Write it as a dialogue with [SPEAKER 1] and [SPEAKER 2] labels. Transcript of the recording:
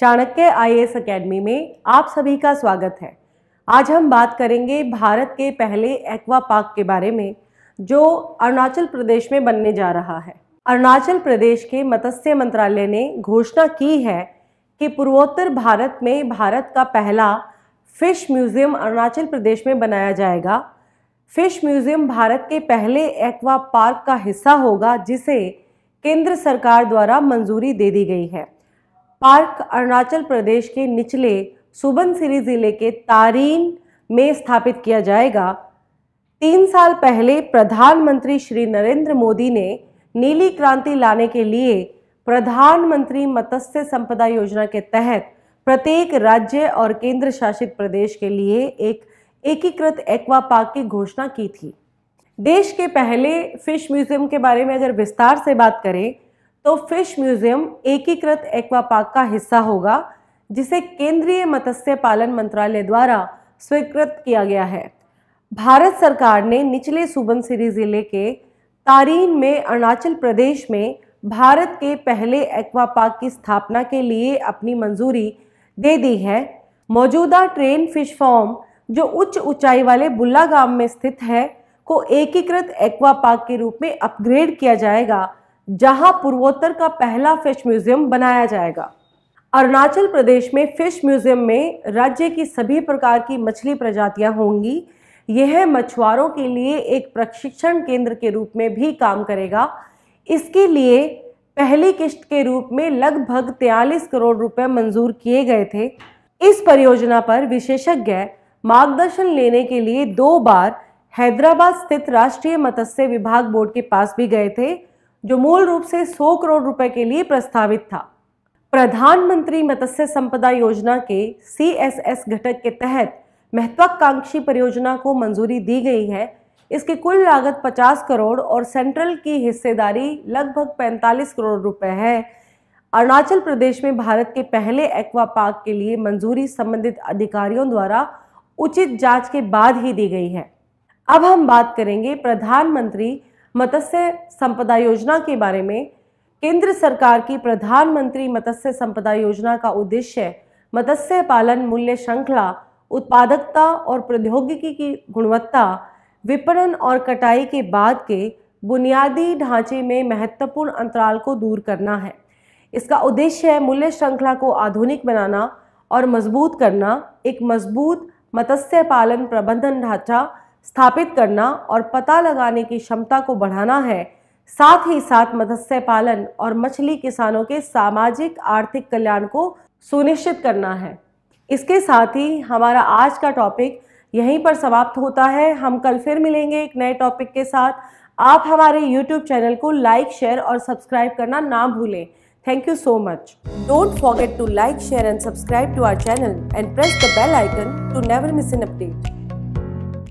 [SPEAKER 1] चाणक्य आई academy में आप सभी का स्वागत है आज हम बात करेंगे भारत के पहले एक्वा पार्क के बारे में जो अरुणाचल प्रदेश में बनने जा रहा है अरुणाचल प्रदेश के मत्स्य मंत्रालय ने घोषणा की है कि पूर्वोत्तर भारत में भारत का पहला फिश म्यूज़ियम अरुणाचल प्रदेश में बनाया जाएगा फिश म्यूज़ियम भारत के पहले एक्वा पार्क का हिस्सा होगा जिसे केंद्र सरकार द्वारा मंजूरी दे दी गई है पार्क अरुणाचल प्रदेश के निचले सुबनसिरी ज़िले के तारीन में स्थापित किया जाएगा तीन साल पहले प्रधानमंत्री श्री नरेंद्र मोदी ने नीली क्रांति लाने के लिए प्रधानमंत्री मत्स्य संपदा योजना के तहत प्रत्येक राज्य और केंद्र शासित प्रदेश के लिए एक एकीकृत एक्वा पार्क की घोषणा की थी देश के पहले फिश म्यूजियम के बारे में अगर विस्तार से बात करें तो फिश म्यूजियम एकीकृत एक्वा पार्क का हिस्सा होगा जिसे केंद्रीय मत्स्य पालन मंत्रालय द्वारा स्वीकृत किया गया है भारत सरकार ने निचले सुबनसिरी जिले के तारीन में अरुणाचल प्रदेश में भारत के पहले एक्वा पार्क की स्थापना के लिए अपनी मंजूरी दे दी है मौजूदा ट्रेन फिश फॉर्म जो उच्च ऊंचाई वाले बुल्ला गांव में स्थित है को एकीकृत एक्वा पार्क के रूप में अपग्रेड किया जाएगा जहां पूर्वोत्तर का पहला फिश म्यूजियम बनाया जाएगा अरुणाचल प्रदेश में फिश म्यूजियम में राज्य की सभी प्रकार की मछली प्रजातियां होंगी यह मछुआरों के लिए एक प्रशिक्षण केंद्र के रूप में भी काम करेगा इसके लिए पहली किश्त के रूप में लगभग 43 करोड़ रुपए मंजूर किए गए थे इस परियोजना पर विशेषज्ञ मार्गदर्शन लेने के लिए दो बार हैदराबाद स्थित राष्ट्रीय मत्स्य विभाग बोर्ड के पास भी गए थे जो मूल रूप से 100 करोड़ रुपए के लिए प्रस्तावित था प्रधानमंत्री मत्स्य संपदा योजना के सी घटक के तहत महत्वाकांक्षी परियोजना को मंजूरी दी गई है इसकी कुल लागत 50 करोड़ और सेंट्रल की हिस्सेदारी लगभग 45 करोड़ रुपए है अरुणाचल प्रदेश में भारत के पहले एक्वा पार्क के लिए मंजूरी संबंधित अधिकारियों द्वारा उचित जांच के बाद ही दी गई है अब हम बात करेंगे प्रधानमंत्री मत्स्य संपदा योजना के बारे में केंद्र सरकार की प्रधानमंत्री मत्स्य संपदा योजना का उद्देश्य मत्स्य पालन मूल्य श्रृंखला उत्पादकता और प्रौद्योगिकी की गुणवत्ता विपणन और कटाई के बाद के बुनियादी ढांचे में महत्वपूर्ण अंतराल को दूर करना है इसका उद्देश्य है मूल्य श्रृंखला को आधुनिक बनाना और मजबूत करना एक मजबूत मत्स्य पालन प्रबंधन ढांचा स्थापित करना और पता लगाने की क्षमता को बढ़ाना है साथ ही साथ मत्स्य पालन और मछली किसानों के सामाजिक आर्थिक कल्याण को सुनिश्चित करना है इसके साथ ही हमारा आज का टॉपिक यहीं पर समाप्त होता है हम कल फिर मिलेंगे एक नए टॉपिक के साथ आप हमारे यूट्यूब चैनल को लाइक शेयर और सब्सक्राइब करना ना भूलें thank you so much don't forget to like share and subscribe to our channel and press the bell icon to never miss an update